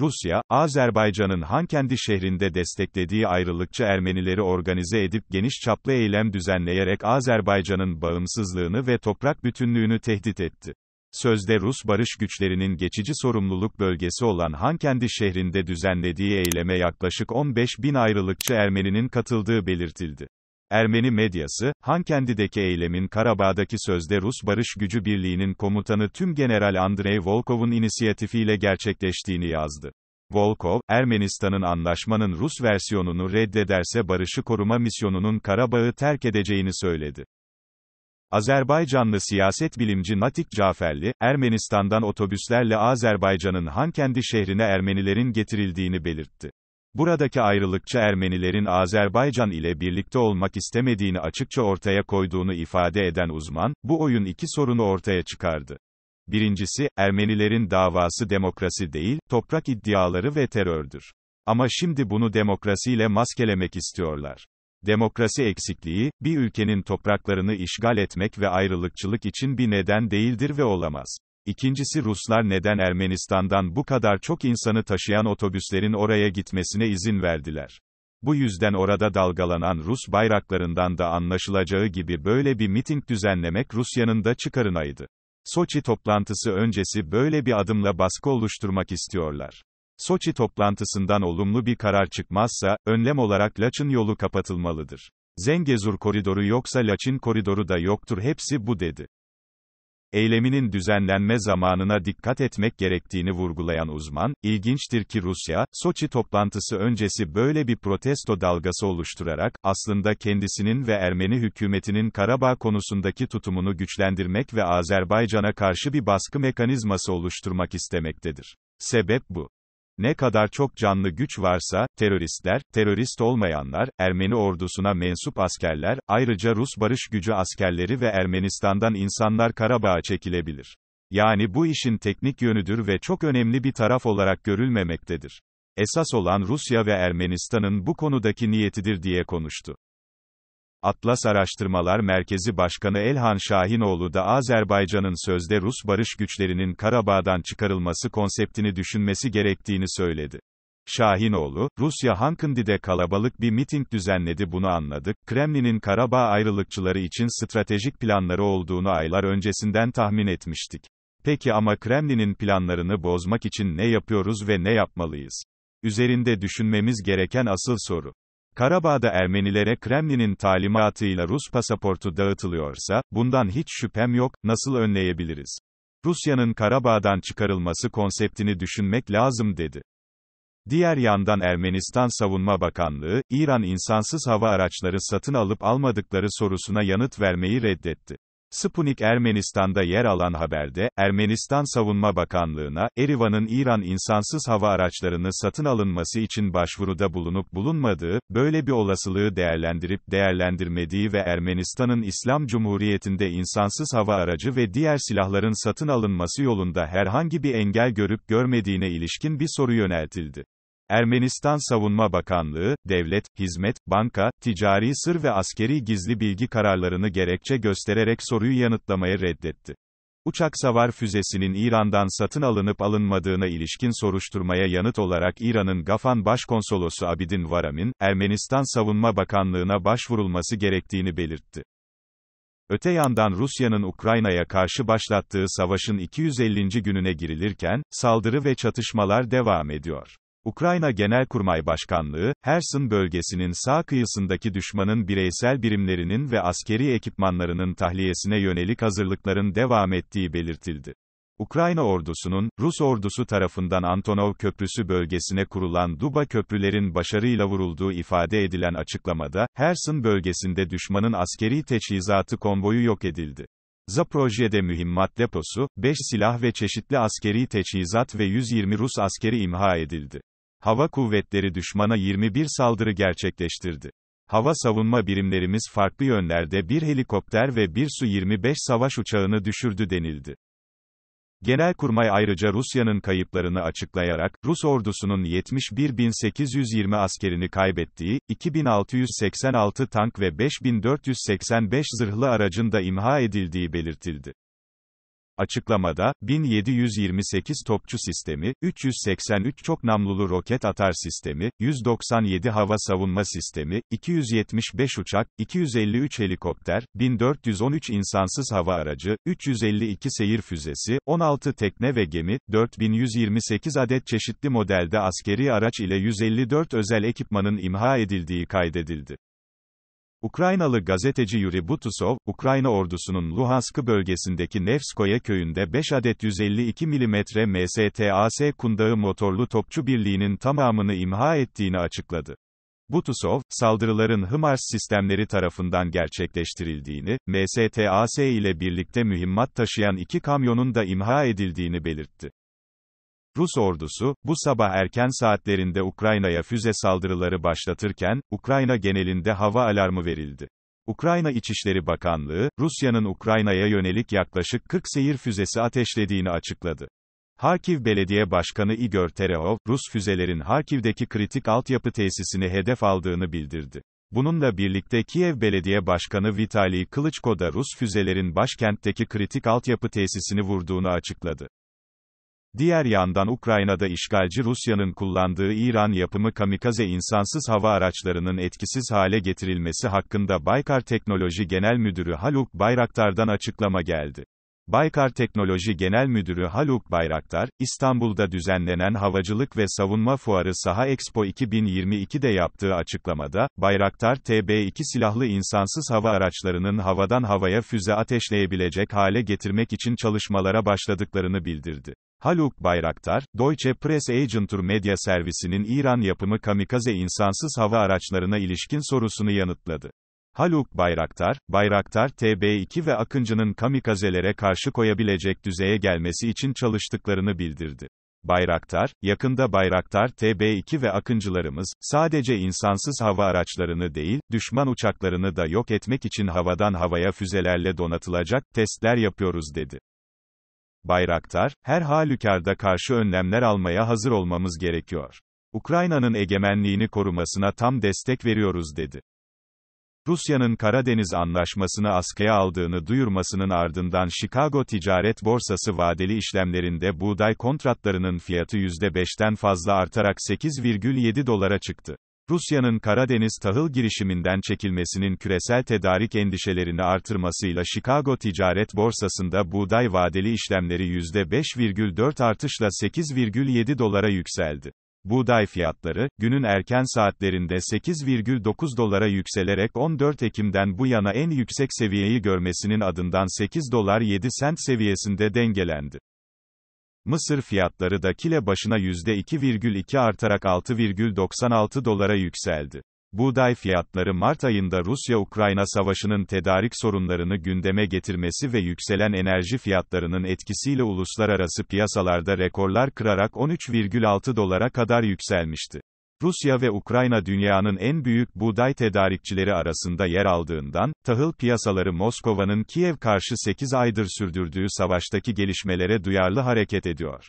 Rusya, Azerbaycan'ın Hankendi şehrinde desteklediği ayrılıkçı Ermenileri organize edip geniş çaplı eylem düzenleyerek Azerbaycan'ın bağımsızlığını ve toprak bütünlüğünü tehdit etti. Sözde Rus barış güçlerinin geçici sorumluluk bölgesi olan Hankendi şehrinde düzenlediği eyleme yaklaşık 15 bin ayrılıkçı Ermeninin katıldığı belirtildi. Ermeni medyası, Hankendi'deki eylemin Karabağ'daki sözde Rus Barış Gücü Birliği'nin komutanı tüm General Andrei Volkov'un inisiyatifiyle gerçekleştiğini yazdı. Volkov, Ermenistan'ın anlaşmanın Rus versiyonunu reddederse barışı koruma misyonunun Karabağ'ı terk edeceğini söyledi. Azerbaycanlı siyaset bilimci Natik Caferli, Ermenistan'dan otobüslerle Azerbaycan'ın Hankendi şehrine Ermenilerin getirildiğini belirtti. Buradaki ayrılıkçı Ermenilerin Azerbaycan ile birlikte olmak istemediğini açıkça ortaya koyduğunu ifade eden uzman, bu oyun iki sorunu ortaya çıkardı. Birincisi, Ermenilerin davası demokrasi değil, toprak iddiaları ve terördür. Ama şimdi bunu demokrasiyle maskelemek istiyorlar. Demokrasi eksikliği, bir ülkenin topraklarını işgal etmek ve ayrılıkçılık için bir neden değildir ve olamaz. İkincisi Ruslar neden Ermenistan'dan bu kadar çok insanı taşıyan otobüslerin oraya gitmesine izin verdiler. Bu yüzden orada dalgalanan Rus bayraklarından da anlaşılacağı gibi böyle bir miting düzenlemek Rusya'nın da çıkarınaydı. Soçi toplantısı öncesi böyle bir adımla baskı oluşturmak istiyorlar. Soçi toplantısından olumlu bir karar çıkmazsa, önlem olarak Laç'ın yolu kapatılmalıdır. Zengezur koridoru yoksa Laç'ın koridoru da yoktur hepsi bu dedi eyleminin düzenlenme zamanına dikkat etmek gerektiğini vurgulayan uzman, ilginçtir ki Rusya, Soçi toplantısı öncesi böyle bir protesto dalgası oluşturarak, aslında kendisinin ve Ermeni hükümetinin Karabağ konusundaki tutumunu güçlendirmek ve Azerbaycan'a karşı bir baskı mekanizması oluşturmak istemektedir. Sebep bu. Ne kadar çok canlı güç varsa, teröristler, terörist olmayanlar, Ermeni ordusuna mensup askerler, ayrıca Rus barış gücü askerleri ve Ermenistan'dan insanlar Karabağ'a çekilebilir. Yani bu işin teknik yönüdür ve çok önemli bir taraf olarak görülmemektedir. Esas olan Rusya ve Ermenistan'ın bu konudaki niyetidir diye konuştu. Atlas Araştırmalar Merkezi Başkanı Elhan Şahinoğlu da Azerbaycan'ın sözde Rus barış güçlerinin Karabağ'dan çıkarılması konseptini düşünmesi gerektiğini söyledi. Şahinoğlu, Rusya Hankindi'de kalabalık bir miting düzenledi bunu anladık, Kremlin'in Karabağ ayrılıkçıları için stratejik planları olduğunu aylar öncesinden tahmin etmiştik. Peki ama Kremlin'in planlarını bozmak için ne yapıyoruz ve ne yapmalıyız? Üzerinde düşünmemiz gereken asıl soru. Karabağ'da Ermenilere Kremlin'in talimatıyla Rus pasaportu dağıtılıyorsa, bundan hiç şüphem yok, nasıl önleyebiliriz? Rusya'nın Karabağ'dan çıkarılması konseptini düşünmek lazım dedi. Diğer yandan Ermenistan Savunma Bakanlığı, İran insansız hava araçları satın alıp almadıkları sorusuna yanıt vermeyi reddetti. Sputnik Ermenistan'da yer alan haberde, Ermenistan Savunma Bakanlığı'na, Erivan'ın İran insansız hava araçlarını satın alınması için başvuruda bulunup bulunmadığı, böyle bir olasılığı değerlendirip değerlendirmediği ve Ermenistan'ın İslam Cumhuriyeti'nde insansız hava aracı ve diğer silahların satın alınması yolunda herhangi bir engel görüp görmediğine ilişkin bir soru yöneltildi. Ermenistan Savunma Bakanlığı, devlet, hizmet, banka, ticari sır ve askeri gizli bilgi kararlarını gerekçe göstererek soruyu yanıtlamaya reddetti. Uçak savar füzesinin İran'dan satın alınıp alınmadığına ilişkin soruşturmaya yanıt olarak İran'ın Gafan Başkonsolosu Abidin Varamin, Ermenistan Savunma Bakanlığı'na başvurulması gerektiğini belirtti. Öte yandan Rusya'nın Ukrayna'ya karşı başlattığı savaşın 250. gününe girilirken, saldırı ve çatışmalar devam ediyor. Ukrayna Genelkurmay Başkanlığı, Herson bölgesinin sağ kıyısındaki düşmanın bireysel birimlerinin ve askeri ekipmanlarının tahliyesine yönelik hazırlıkların devam ettiği belirtildi. Ukrayna ordusunun, Rus ordusu tarafından Antonov Köprüsü bölgesine kurulan Duba köprülerin başarıyla vurulduğu ifade edilen açıklamada, Herson bölgesinde düşmanın askeri teçhizatı konvoyu yok edildi. Zaprojye'de mühimmat deposu, 5 silah ve çeşitli askeri teçhizat ve 120 Rus askeri imha edildi. Hava kuvvetleri düşmana 21 saldırı gerçekleştirdi. Hava savunma birimlerimiz farklı yönlerde bir helikopter ve bir Su-25 savaş uçağını düşürdü denildi. Genelkurmay ayrıca Rusya'nın kayıplarını açıklayarak, Rus ordusunun 71.820 askerini kaybettiği, 2686 tank ve 5485 zırhlı aracın da imha edildiği belirtildi. Açıklamada, 1728 topçu sistemi, 383 çok namlulu roket atar sistemi, 197 hava savunma sistemi, 275 uçak, 253 helikopter, 1413 insansız hava aracı, 352 seyir füzesi, 16 tekne ve gemi, 4128 adet çeşitli modelde askeri araç ile 154 özel ekipmanın imha edildiği kaydedildi. Ukraynalı gazeteci Yuri Butusov, Ukrayna ordusunun Luhansk bölgesindeki Nevskoye köyünde 5 adet 152 mm MSTAS kundağı motorlu topçu birliğinin tamamını imha ettiğini açıkladı. Butusov, saldırıların HIMARS sistemleri tarafından gerçekleştirildiğini, MSTAS ile birlikte mühimmat taşıyan iki kamyonun da imha edildiğini belirtti. Rus ordusu, bu sabah erken saatlerinde Ukrayna'ya füze saldırıları başlatırken, Ukrayna genelinde hava alarmı verildi. Ukrayna İçişleri Bakanlığı, Rusya'nın Ukrayna'ya yönelik yaklaşık 40 seyir füzesi ateşlediğini açıkladı. Harkiv Belediye Başkanı Igor Terehov, Rus füzelerin Harkiv'deki kritik altyapı tesisini hedef aldığını bildirdi. Bununla birlikte Kiev Belediye Başkanı Vitali Kılıçko da Rus füzelerin başkentteki kritik altyapı tesisini vurduğunu açıkladı. Diğer yandan Ukrayna'da işgalci Rusya'nın kullandığı İran yapımı kamikaze insansız hava araçlarının etkisiz hale getirilmesi hakkında Baykar Teknoloji Genel Müdürü Haluk Bayraktar'dan açıklama geldi. Baykar Teknoloji Genel Müdürü Haluk Bayraktar, İstanbul'da düzenlenen Havacılık ve Savunma Fuarı Saha Expo 2022'de yaptığı açıklamada, Bayraktar TB2 silahlı insansız hava araçlarının havadan havaya füze ateşleyebilecek hale getirmek için çalışmalara başladıklarını bildirdi. Haluk Bayraktar, Deutsche Press Agentur medya servisinin İran yapımı kamikaze insansız hava araçlarına ilişkin sorusunu yanıtladı. Haluk Bayraktar, Bayraktar TB2 ve Akıncı'nın kamikazelere karşı koyabilecek düzeye gelmesi için çalıştıklarını bildirdi. Bayraktar, yakında Bayraktar TB2 ve Akıncılarımız, sadece insansız hava araçlarını değil, düşman uçaklarını da yok etmek için havadan havaya füzelerle donatılacak testler yapıyoruz dedi. Bayraktar, her halükarda karşı önlemler almaya hazır olmamız gerekiyor. Ukrayna'nın egemenliğini korumasına tam destek veriyoruz dedi. Rusya'nın Karadeniz Anlaşması'nı askıya aldığını duyurmasının ardından Chicago Ticaret Borsası vadeli işlemlerinde buğday kontratlarının fiyatı %5'ten fazla artarak 8,7 dolara çıktı. Rusya'nın Karadeniz tahıl girişiminden çekilmesinin küresel tedarik endişelerini artırmasıyla Chicago Ticaret Borsası'nda buğday vadeli işlemleri %5,4 artışla 8,7 dolara yükseldi. Buğday fiyatları, günün erken saatlerinde 8,9 dolara yükselerek 14 Ekim'den bu yana en yüksek seviyeyi görmesinin ardından 8 dolar 7 sent seviyesinde dengelendi. Mısır fiyatları da kile başına %2,2 artarak 6,96 dolara yükseldi. Buğday fiyatları Mart ayında Rusya-Ukrayna savaşının tedarik sorunlarını gündeme getirmesi ve yükselen enerji fiyatlarının etkisiyle uluslararası piyasalarda rekorlar kırarak 13,6 dolara kadar yükselmişti. Rusya ve Ukrayna dünyanın en büyük buğday tedarikçileri arasında yer aldığından, tahıl piyasaları Moskova'nın Kiev karşı 8 aydır sürdürdüğü savaştaki gelişmelere duyarlı hareket ediyor.